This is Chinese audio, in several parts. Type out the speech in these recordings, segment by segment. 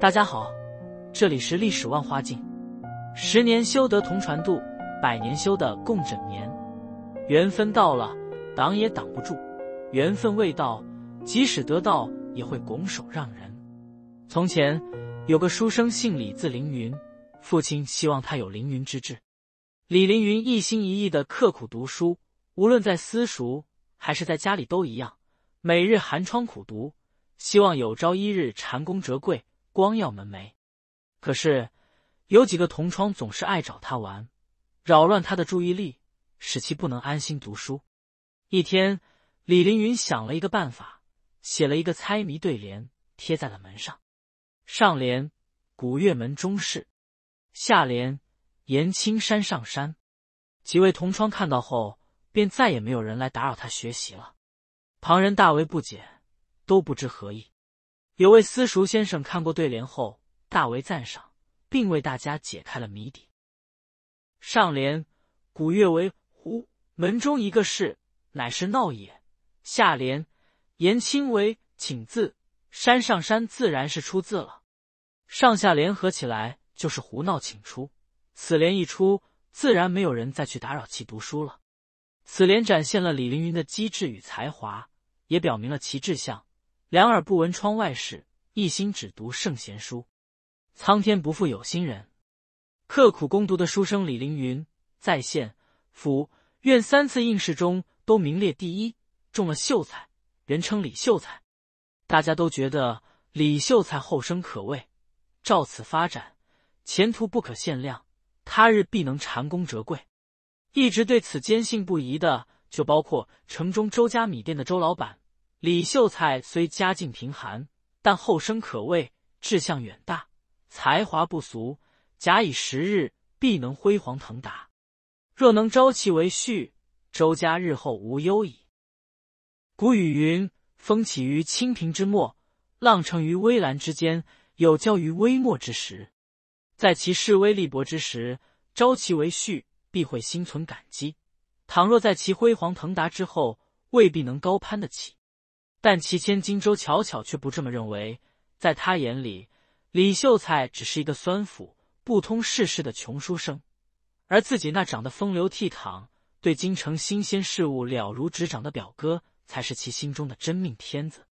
大家好，这里是历史万花镜。十年修得同船渡，百年修得共枕眠。缘分到了，挡也挡不住；缘分未到，即使得到，也会拱手让人。从前有个书生，姓李，字凌云。父亲希望他有凌云之志。李凌云一心一意的刻苦读书。无论在私塾还是在家里都一样，每日寒窗苦读，希望有朝一日蟾宫折桂，光耀门楣。可是有几个同窗总是爱找他玩，扰乱他的注意力，使其不能安心读书。一天，李凌云想了一个办法，写了一个猜谜对联，贴在了门上。上联：古月门中事；下联：严青山上山。几位同窗看到后。便再也没有人来打扰他学习了。旁人大为不解，都不知何意。有位私塾先生看过对联后，大为赞赏，并为大家解开了谜底。上联“古月为胡门中一个事，乃是闹也。”下联“言清为请字山上山，自然是出字了。”上下联合起来就是“胡闹请出”。此联一出，自然没有人再去打扰其读书了。此联展现了李凌云的机智与才华，也表明了其志向：两耳不闻窗外事，一心只读圣贤书。苍天不负有心人，刻苦攻读的书生李凌云，在县、府、院三次应试中都名列第一，中了秀才，人称李秀才。大家都觉得李秀才后生可畏，照此发展，前途不可限量，他日必能蟾宫折桂。一直对此坚信不疑的，就包括城中周家米店的周老板。李秀才虽家境贫寒，但后生可畏，志向远大，才华不俗，假以时日，必能辉煌腾达。若能招其为婿，周家日后无忧矣。古语云：“风起于清平之末，浪成于微澜之间，有交于微末之时，在其势微力薄之时，招其为婿。”必会心存感激。倘若在其辉煌腾达之后，未必能高攀得起。但其千金周巧巧却不这么认为。在他眼里，李秀才只是一个酸腐不通世事的穷书生，而自己那长得风流倜傥、对京城新鲜事物了如指掌的表哥，才是其心中的真命天子。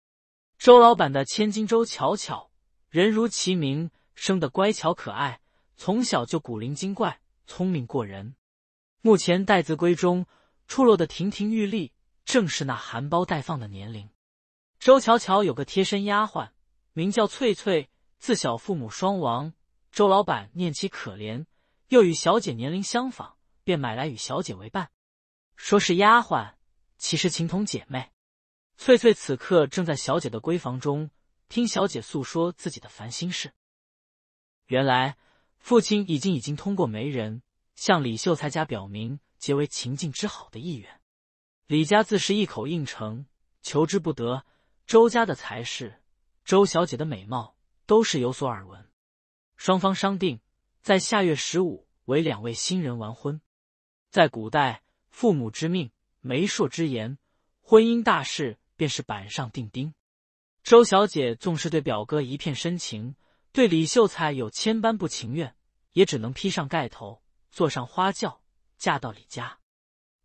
周老板的千金周巧巧，人如其名，生得乖巧可爱，从小就古灵精怪、聪明过人。目前待字闺中，出落的亭亭玉立，正是那含苞待放的年龄。周巧巧有个贴身丫鬟，名叫翠翠，自小父母双亡，周老板念其可怜，又与小姐年龄相仿，便买来与小姐为伴。说是丫鬟，其实情同姐妹。翠翠此刻正在小姐的闺房中，听小姐诉说自己的烦心事。原来父亲已经已经通过媒人。向李秀才家表明结为秦晋之好的意愿，李家自是一口应承，求之不得。周家的才势，周小姐的美貌，都是有所耳闻。双方商定，在下月十五为两位新人完婚。在古代，父母之命，媒妁之言，婚姻大事便是板上钉钉。周小姐纵是对表哥一片深情，对李秀才有千般不情愿，也只能披上盖头。坐上花轿，嫁到李家。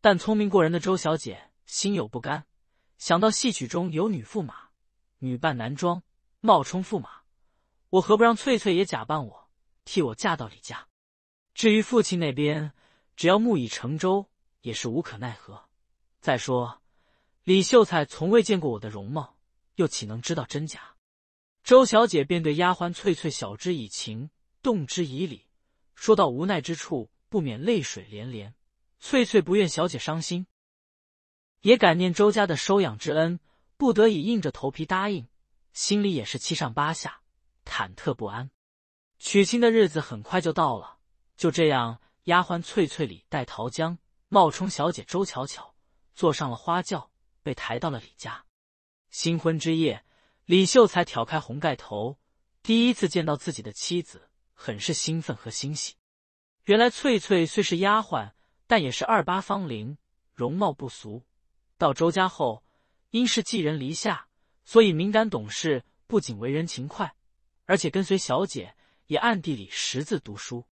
但聪明过人的周小姐心有不甘，想到戏曲中有女驸马，女扮男装冒充驸马，我何不让翠翠也假扮我，替我嫁到李家？至于父亲那边，只要木已成舟，也是无可奈何。再说李秀才从未见过我的容貌，又岂能知道真假？周小姐便对丫鬟翠翠晓之以情，动之以理，说到无奈之处。不免泪水连连。翠翠不愿小姐伤心，也感念周家的收养之恩，不得已硬着头皮答应，心里也是七上八下，忐忑不安。娶亲的日子很快就到了，就这样，丫鬟翠翠里带桃江冒充小姐周巧巧，坐上了花轿，被抬到了李家。新婚之夜，李秀才挑开红盖头，第一次见到自己的妻子，很是兴奋和欣喜。原来翠翠虽是丫鬟，但也是二八芳龄，容貌不俗。到周家后，因是寄人篱下，所以敏感懂事。不仅为人勤快，而且跟随小姐也暗地里识字读书。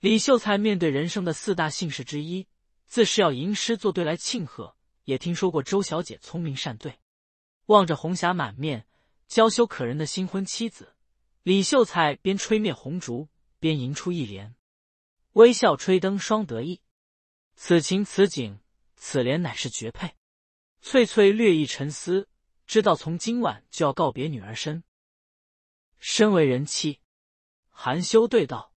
李秀才面对人生的四大幸事之一，自是要吟诗作对来庆贺。也听说过周小姐聪明善对，望着红霞满面、娇羞可人的新婚妻子，李秀才边吹灭红烛，边吟出一联。微笑吹灯双得意，此情此景此联乃是绝配。翠翠略一沉思，知道从今晚就要告别女儿身。身为人妻，含羞对道：“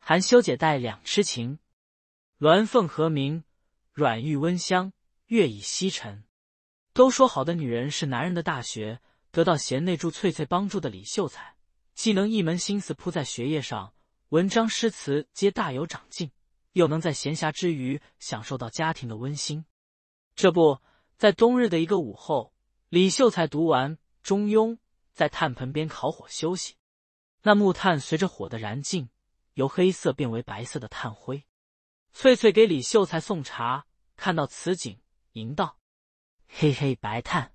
含羞解带两痴情，鸾凤和鸣，软玉温香，月已西沉。”都说好的女人是男人的大学。得到贤内助翠翠帮助的李秀才，既能一门心思扑在学业上。文章、诗词皆大有长进，又能在闲暇之余享受到家庭的温馨。这不在冬日的一个午后，李秀才读完《中庸》，在炭盆边烤火休息。那木炭随着火的燃尽，由黑色变为白色的炭灰。翠翠给李秀才送茶，看到此景，吟道：“嘿嘿，白炭，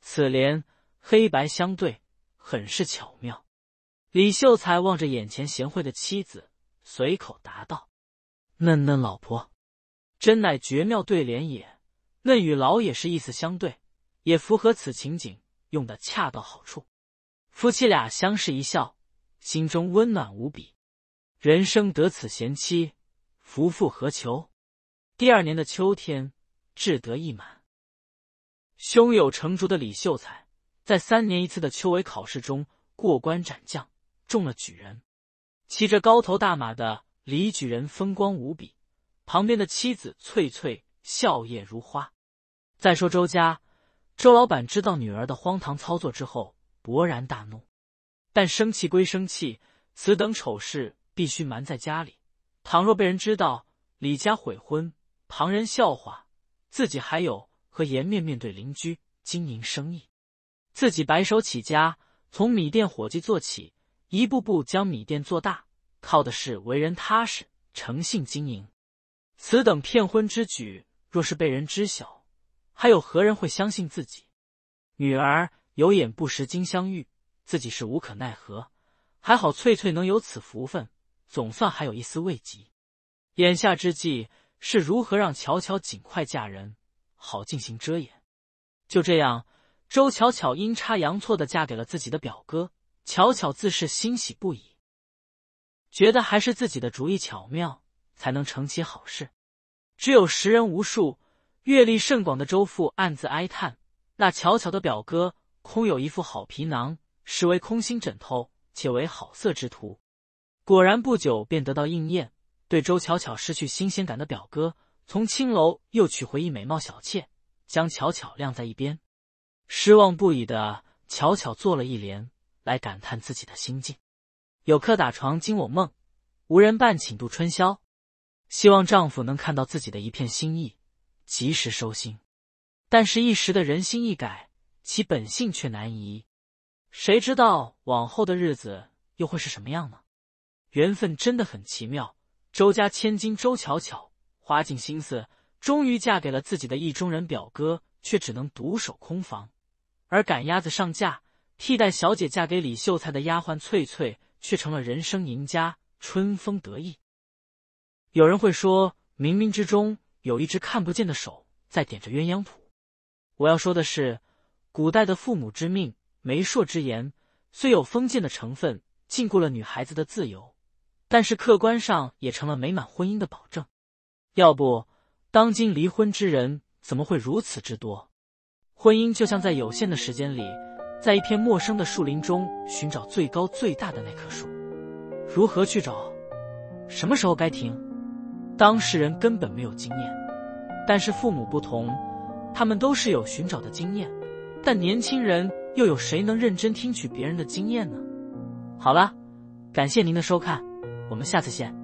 此联黑白相对，很是巧妙。”李秀才望着眼前贤惠的妻子，随口答道：“嫩嫩老婆，真乃绝妙对联也。嫩与老也是意思相对，也符合此情景，用的恰到好处。”夫妻俩相视一笑，心中温暖无比。人生得此贤妻，夫复何求？第二年的秋天，志得意满、胸有成竹的李秀才，在三年一次的秋闱考试中过关斩将。中了举人，骑着高头大马的李举人风光无比，旁边的妻子翠翠笑靥如花。再说周家，周老板知道女儿的荒唐操作之后，勃然大怒。但生气归生气，此等丑事必须瞒在家里。倘若被人知道，李家悔婚，旁人笑话，自己还有何颜面面对邻居？经营生意，自己白手起家，从米店伙计做起。一步步将米店做大，靠的是为人踏实、诚信经营。此等骗婚之举，若是被人知晓，还有何人会相信自己？女儿有眼不识金镶玉，自己是无可奈何。还好翠翠能有此福分，总算还有一丝慰藉。眼下之计是如何让巧巧尽快嫁人，好进行遮掩。就这样，周巧巧阴差阳错的嫁给了自己的表哥。巧巧自是欣喜不已，觉得还是自己的主意巧妙，才能成其好事。只有识人无数、阅历甚广的周父暗自哀叹：那巧巧的表哥，空有一副好皮囊，实为空心枕头，且为好色之徒。果然不久便得到应验。对周巧巧失去新鲜感的表哥，从青楼又娶回一美貌小妾，将巧巧晾在一边，失望不已的巧巧做了一帘。来感叹自己的心境，有客打床惊我梦，无人伴请度春宵。希望丈夫能看到自己的一片心意，及时收心。但是，一时的人心易改，其本性却难移。谁知道往后的日子又会是什么样呢？缘分真的很奇妙。周家千金周巧巧花尽心思，终于嫁给了自己的意中人表哥，却只能独守空房，而赶鸭子上架。替代小姐嫁给李秀才的丫鬟翠翠，却成了人生赢家，春风得意。有人会说，冥冥之中有一只看不见的手在点着鸳鸯谱。我要说的是，古代的父母之命、媒妁之言，虽有封建的成分，禁锢了女孩子的自由，但是客观上也成了美满婚姻的保证。要不，当今离婚之人怎么会如此之多？婚姻就像在有限的时间里。在一片陌生的树林中寻找最高最大的那棵树，如何去找？什么时候该停？当事人根本没有经验，但是父母不同，他们都是有寻找的经验。但年轻人又有谁能认真听取别人的经验呢？好了，感谢您的收看，我们下次见。